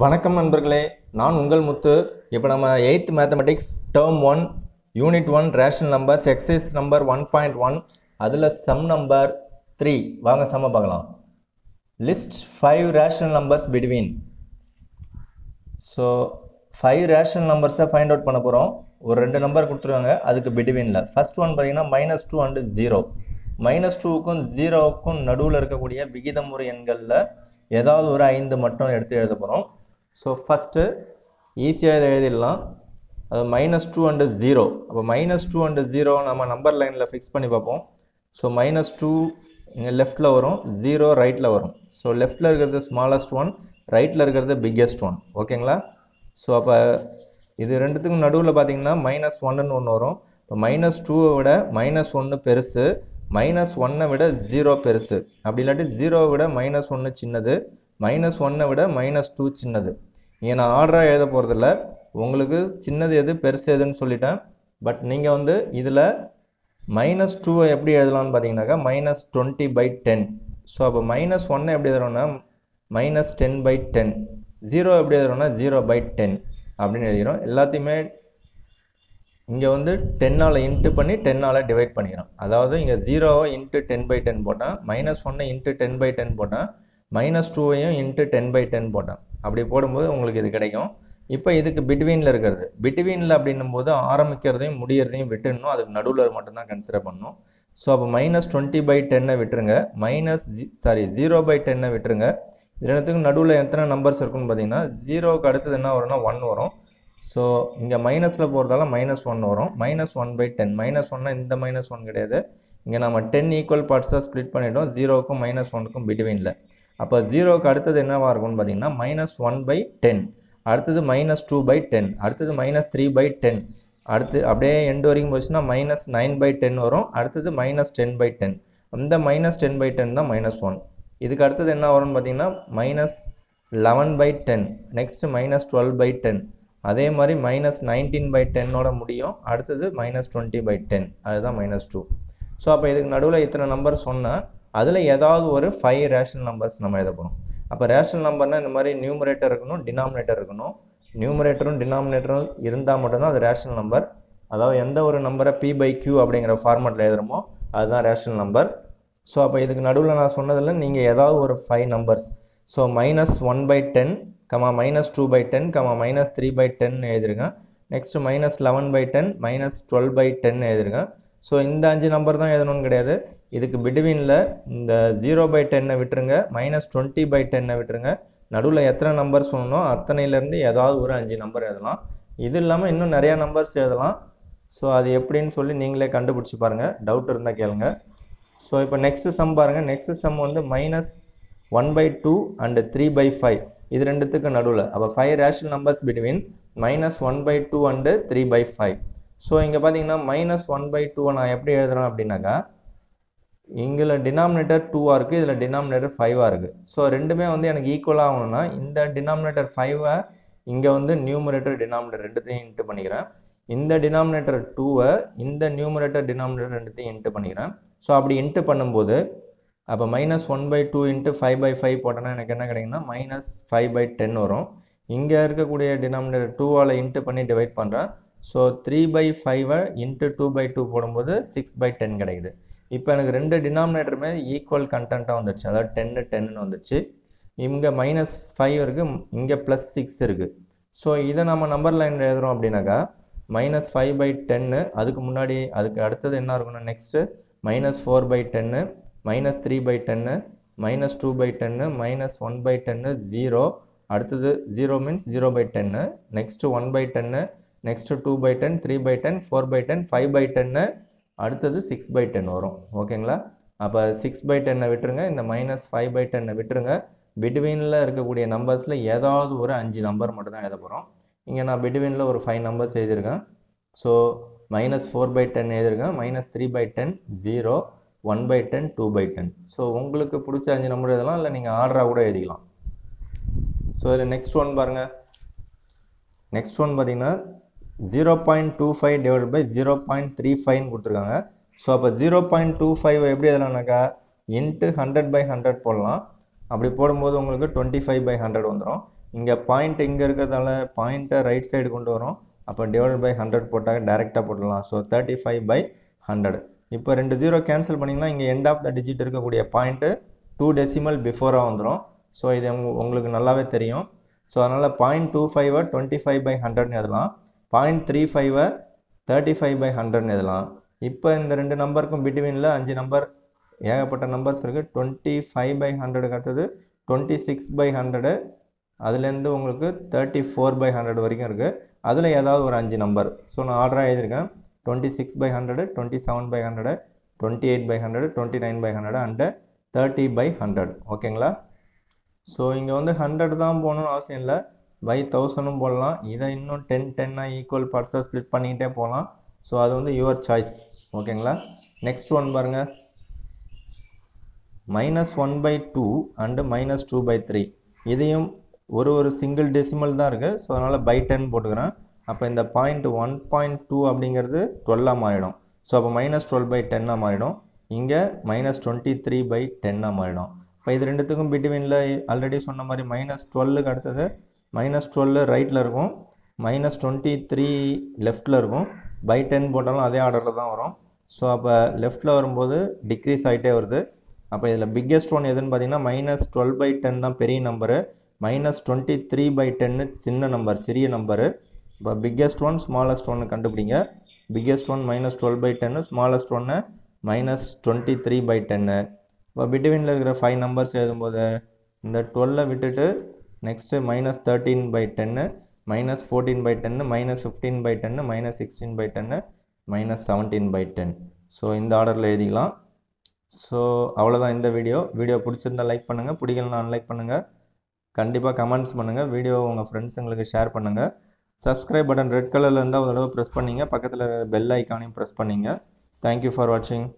வணக்கம் நண்பர்களே நான் உங்கள் முத்து இப்போ நம்ம eighth mathematics term one unit one rational numbers exercise number one point one அதில் சம் நம்பர் த்ரீ வாங்க சம்ம பார்க்கலாம் list five rational numbers between so five rational நம்பர்ஸை ஃபைண்ட் அவுட் பண்ண போகிறோம் ஒரு ரெண்டு நம்பர் கொடுத்துருவாங்க அதுக்கு பிட்வீனில் ஃபஸ்ட் ஒன் பார்த்தீங்கன்னா minus two and zero minus டூவுக்கும் ஜீரோவுக்கும் நடுவில் இருக்கக்கூடிய விகிதமுறை எண்களில் ஏதாவது ஒரு ஐந்து மட்டும் எடுத்து எழுத போகிறோம் ஸோ ஃபஸ்ட்டு ஈஸியாக இதை எழுதிடலாம் அது மைனஸ் டூ அண்டு ஜீரோ அப்போ மைனஸ் டூ அண்டு ஜீரோ நம்ம நம்பர் லைனில் ஃபிக்ஸ் பண்ணி பார்ப்போம் ஸோ மைனஸ் டூ இங்கே லெஃப்ட்டில் வரும் ஜீரோ ரைட்டில் வரும் ஸோ லெஃப்ட்டில் இருக்கிறது ஸ்மாலஸ்ட் ஒன் ரைட்டில் இருக்கிறது பிக்கெஸ்ட் ஒன் ஓகேங்களா ஸோ அப்போ இது ரெண்டுத்துக்கும் நடுவில் பார்த்தீங்கன்னா மைனஸ் ஒன்னு ஒன்று வரும் இப்போ மைனஸ் டூவை விட மைனஸ் ஒன்று பெருசு மைனஸ் ஒன்னை விட ஜீரோ பெருசு அப்படி இல்லாட்டி ஜீரோவை விட மைனஸ் ஒன்று சின்னது மைனஸ் ஒன்னை விட மைனஸ் டூ சின்னது இங்கே நான் ஆர்டராக எழுத போகிறதில்ல உங்களுக்கு சின்னது எது பெருசு எதுன்னு சொல்லிட்டேன் பட் நீங்கள் வந்து இதில் மைனஸ் டூவை எப்படி எழுதலாம்னு பார்த்தீங்கன்னாக்கா minus twenty by ten so அப்போ மைனஸ் ஒன்னை எப்படி எழுதுறோன்னா minus ten by ten zero எப்படி எழுதுறோம்னா ஜீரோ பை டென் அப்படின்னு எழுதிடும் எல்லாத்தையுமே இங்கே வந்து டென்னால் இன்ட்டு பண்ணி டென்னால் டிவைட் பண்ணிக்கிறோம் அதாவது இங்கே ஜீரோவை இன்ட்டு டென் பை டென் போட்டால் மைனஸ் ஒன்னை இன்ட்டு டென் பை டென் போட்டால் மைனஸ் டூவையும் இன்ட்டு டென் பை டென் போட்டால் அப்படி போடும்போது உங்களுக்கு இது கிடைக்கும் இப்போ இதுக்கு பிட்வீனில் இருக்கிறது பிட்வீனில் அப்படின்னும் போது ஆரம்பிக்கிறதையும் முடியறதையும் விட்டுடணும் அதுக்கு நடுவில் மட்டும்தான் கன்சிடர் பண்ணணும் ஸோ அப்போ மைனஸ் டுவெண்ட்டி பை டென்னை விட்டுருங்க மைனஸ் ஜி சாரி ஜீரோ பை டென்னை விட்டுருங்க ரெண்டுத்துக்கும் நடுவில் எத்தனை நம்பர்ஸ் இருக்குன்னு பார்த்தீங்கன்னா ஜீரோவுக்கு அடுத்தது என்ன வரும்னா ஒன் வரும் ஸோ இங்கே மைனஸில் போகிறதால மைனஸ் ஒன் வரும் minus one by ten minus ஒன்னா இந்த மைனஸ் ஒன் கிடையாது இங்கே நம்ம டென் ஈக்குவல் பார்ட்ஸாக ஸ்ப்ளிட் பண்ணிவிட்டோம் ஜீரோவுக்கும் மைனஸ் ஒனுக்கும் பிட்வீனில் அப்போ ஜீரோவுக்கு அடுத்தது என்னவாக இருக்கும்னு பார்த்தீங்கன்னா மைனஸ் ஒன் பை டென் அடுத்தது மைனஸ் டூ பை டென் அடுத்தது மைனஸ் த்ரீ பை டென் அடுத்து அப்படியே எண்டு வரைக்கும் போச்சுன்னா மைனஸ் நைன் பை டென் வரும் அடுத்தது மைனஸ் டென் பை டென் இந்த மைனஸ் டென் பை டென் தான் மைனஸ் ஒன் இதுக்கு அடுத்தது என்ன வரும்னு பார்த்தீங்கன்னா minus eleven by ten next minus twelve by ten அதே மாதிரி மைனஸ் நைன்டீன் பை டென்னோட முடியும் அடுத்தது மைனஸ் டுவெண்ட்டி பை டென் அதுதான் மைனஸ் டூ ஸோ அப்போ இதுக்கு நடுவில் இத்தனை நம்பர் சொன்னால் அதில் ஏதாவது ஒரு ஃபைவ் ரேஷனல் நம்பர்ஸ் நம்ம எழுத போகிறோம் அப்போ ரேஷனல் நம்பர்னால் இந்த மாதிரி நியூமரேட்டர் இருக்கணும் டினாமினேட்டர் இருக்கணும் நியூமரேட்டரும் டினாமினேட்டரும் இருந்தால் மட்டும்தான் அது ரேஷனல் நம்பர் அதாவது எந்த ஒரு நம்பரை பி பை கியூ அப்படிங்கிற ஃபார்மேட்டில் எழுதுறமோ அதுதான் ரேஷனல் நம்பர் ஸோ அப்போ இதுக்கு நடுவில் நான் சொன்னதில் நீங்கள் ஏதாவது ஒரு five numbers so minus one by ten comma minus two by ten comma minus three by ten எழுதிருங்க next minus eleven by ten minus twelve by ten எழுதிருங்க ஸோ இந்த அஞ்சு நம்பர் தான் எழுதணும்னு கிடையாது இதுக்கு பிட்வீனில் இந்த ஜீரோ பை டென்னை விட்டுருங்க மைனஸ் டுவெண்ட்டி பை டென்னை விட்டுருங்க நடுவில் எத்தனை நம்பர் சொன்னோம் அத்தனையிலேருந்து ஏதாவது ஒரு அஞ்சு நம்பர் எழுதலாம் இது இல்லாமல் இன்னும் நிறையா நம்பர்ஸ் எழுதலாம் ஸோ அது எப்படின்னு சொல்லி நீங்களே கண்டுபிடிச்சி பாருங்கள் டவுட் இருந்தால் கேளுங்க ஸோ இப்போ நெக்ஸ்ட்டு சம் பாருங்கள் நெக்ஸ்ட்டு சம் வந்து minus one by two and three by five இது ரெண்டுத்துக்கு நடுவில் அப்போ five rational numbers between minus one by two and three by five so இங்கே பார்த்தீங்கன்னா மைனஸ் ஒன் பை டூவை நான் எப்படி எழுதுகிறேன் அப்படின்னாக்கா இங்கில் டினாமினேட்டர் டூவாக இருக்குது இதில் டினாமினேட்டர் ஃபைவாக இருக்குது ஸோ ரெண்டுமே வந்து எனக்கு ஈக்குவலாக ஆகணும்னா இந்த டினாமினேட்டர் ஃபைவை இங்கே வந்து நியூமரேட்டர் டினாமினேட்டர் ரெண்டுத்தையும் இன்ட்டு பண்ணிக்கிறேன் இந்த டினாமினேட்டர் டூவை இந்த நியூமரேட்டர் டினாமினேட்டர் ரெண்டுத்தையும் இன்ட்டு பண்ணிக்கிறேன் ஸோ அப்படி இன்ட்டு பண்ணும்போது அப்போ minus one by two into five by five போட்டோன்னா எனக்கு என்ன கிடைக்குன்னா மைனஸ் ஃபைவ் பை டென் வரும் இங்கே இருக்கக்கூடிய டினாமினேட்டர் டூவால் இன்ட்டு பண்ணி டிவைட் பண்ணுறேன் ஸோ த்ரீ பை ஃபைவை இன்ட்டு டூ பை டூ போடும்போது சிக்ஸ் பை டென் கிடைக்குது இப்போ எனக்கு ரெண்டு டினாமினேட்டருமே ஈக்குவல் கண்டென்ட்டாக வந்துடுச்சு அதாவது டென்னு டென்னு வந்துச்சு இங்கே மைனஸ் ஃபைவ் இருக்குது இங்கே ப்ளஸ் சிக்ஸ் இருக்குது ஸோ இதை நம்ம நம்பர் லைன் எழுதுகிறோம் அப்படின்னாக்கா மைனஸ் ஃபைவ் பை டென்னு அதுக்கு முன்னாடி அதுக்கு அடுத்தது என்ன இருக்குன்னா next minus four by ten minus three by ten minus two by ten minus one by ten zero அடுத்தது zero means zero by ten next one by ten next two by ten three by ten four by ten five by ten அடுத்தது six by ten வரும் ஓகேங்களா அப்போ six by டென்னை விட்டுருங்க இந்த minus five by டென்னை விட்டுருங்க பிட்வீனில் இருக்கக்கூடிய நம்பர்ஸில் ஏதாவது ஒரு அஞ்சு நம்பர் மட்டும் தான் எழுத போகிறோம் இங்கே நான் பிட்வீனில் ஒரு ஃபைவ் நம்பர்ஸ் எழுதியிருக்கேன் so minus four by ten எழுதியிருக்கேன் minus three by ten zero one by ten two by ten so உங்களுக்கு பிடிச்ச அஞ்சு நம்பர் எழுதலாம் இல்லை நீங்கள் ஆர்டராக கூட எழுதிக்கலாம் ஸோ இதில் நெக்ஸ்ட் ஒன் பாருங்கள் நெக்ஸ்ட் ஒன் பார்த்திங்கன்னா zero point two five divide by zero point three ஃபைவ்னு கொடுத்துருக்காங்க ஸோ அப்போ ஜீரோ பாயிண்ட் டூ ஃபைவ் எப்படி எதுலனாக்கா இன்ட்டு ஹண்ட்ரட் பை ஹண்ட்ரட் போடலாம் அப்படி போடும்போது உங்களுக்கு டுவெண்ட்டி ஃபைவ் பை ஹண்ட்ரட் வந்துடும் இங்கே பாயிண்ட் இங்கே இருக்கிறதால பாயிண்ட்டை ரைட் சைடு கொண்டு வரும் அப்போ டிவைட் பை ஹண்ட்ரட் போட்டால் டேரெக்டாக போட்டுடலாம் so thirty five by hundred இப்போ ரெண்டு ஜீரோ கேன்சல் பண்ணிங்கன்னா இங்கே எண்ட் ஆஃப் த டிஜிட் இருக்கக்கூடிய பாயிண்ட்டு டூ டெசிமல் பிஃபோராக வந்துடும் ஸோ இது உங்களுக்கு நல்லாவே தெரியும் ஸோ அதனால் பாயிண்ட் டூ ஃபைவை டுவெண்ட்டி ஃபைவ் பை ஹண்ட்ரட்னு எழுதலாம் பாயிண்ட் த்ரீ ஃபைவை தேர்ட்டி ஃபைவ் பை ஹண்ட்ரட்னு எழுதலாம் இப்போ இந்த ரெண்டு நம்பருக்கும் பிட்வீனில் அஞ்சு நம்பர் ஏகப்பட்ட நம்பர்ஸ் இருக்குது டுவெண்ட்டி ஃபைவ் பை ஹண்ட்ரடுக்கு அடுத்தது டுவெண்ட்டி சிக்ஸ் பை ஹண்ட்ரடு அதுலேருந்து உங்களுக்கு தேர்ட்டி ஃபோர் பை ஹண்ட்ரட் வரைக்கும் இருக்குது அதில் ஏதாவது ஒரு அஞ்சு நம்பர் ஸோ நான் ஆர்டராக எழுதியிருக்கேன் twenty six by hundred twenty seven by hundred twenty eight by hundred twenty nine by hundred and thirty by hundred ஓகேங்களா ஸோ இங்கே வந்து ஹண்ட்ரட் தான் போகணுன்னு அவசியம் இல்லை பை தௌசண்டும் போடலாம் இதை இன்னும் டென் டென்னாக ஈக்குவல் பார்ட்ஸாக ஸ்ப்ளிட் பண்ணிக்கிட்டே போகலாம் ஸோ அது வந்து யுவர் சாய்ஸ் ஓகேங்களா நெக்ஸ்ட் ஒன் பாருங்கள் minus one by two and minus two by three இதையும் ஒரு ஒரு சிங்கிள் டெசிமல் தான் இருக்குது ஸோ அதனால் பை டென் போட்டுக்கிறேன் அப்போ இந்த பாயிண்ட் ஒன் பாயிண்ட் டூ அப்படிங்கிறது டுவெல்லாக மாறிடும் ஸோ அப்போ மைனஸ் டுவெல் பை டென்னாக மாறிடும் இங்கே மைனஸ் டுவெண்ட்டி த்ரீ பை டென்னாக மாறிடும் இப்போ இது ரெண்டுத்துக்கும் பிட்வீனில் ஆல்ரெடி சொன்ன மாதிரி மைனஸ் டுவெல்லுக்கு அடுத்தது மைனஸ் டுவெல் ரைட்டில் இருக்கும் மைனஸ் டுவெண்ட்டி த்ரீ லெஃப்ட்டில் இருக்கும் பை டென் போட்டாலும் அதே ஆர்டரில் தான் வரும் ஸோ அப்போ லெஃப்ட்டில் வரும்போது டிக்ரீஸ் ஆகிட்டே வருது அப்போ இதில் பிக்கெஸ்ட் ஒன் எதுன்னு பார்த்தீங்கன்னா மைனஸ் டுவெல் பை டென் தான் பெரிய number minus twenty three by ten சின்ன நம்பர் சிறிய நம்பரு இப்போ பிக்கெஸ்ட் ஒன் ஸ்மாலஸ்ட் ஒன்று கண்டுபிடிங்க biggest one minus twelve by ten smallest ஒன்று minus twenty three by ten இப்போ பிட்வீனில் இருக்கிற ஃபைவ் நம்பர்ஸ் எழுதும்போது இந்த டுவெல்லை விட்டுட்டு next minus thirteen by ten minus fourteen by ten minus fifteen by ten minus sixteen by ten minus seventeen by ten so இந்த ஆர்டரில் எழுதிக்கலாம் ஸோ அவ்வளோதான் இந்த வீடியோ வீடியோ பிடிச்சிருந்தா லைக் பண்ணுங்கள் பிடிக்கலனா அன்லைக் பண்ணுங்கள் கண்டிப்பாக கமெண்ட்ஸ் பண்ணுங்கள் வீடியோ உங்கள் ஃப்ரெண்ட்ஸுங்களுக்கு ஷேர் பண்ணுங்கள் சப்ஸ்கிரைப் பட்டன் ரெட் கலரில் இருந்தால் ஒரு தடவை ப்ரெஸ் பண்ணிங்க பக்கத்தில் பெல் ஐக்கானையும் ப்ரெஸ் பண்ணிங்க தேங்க்யூ ஃபார் வாட்சிங்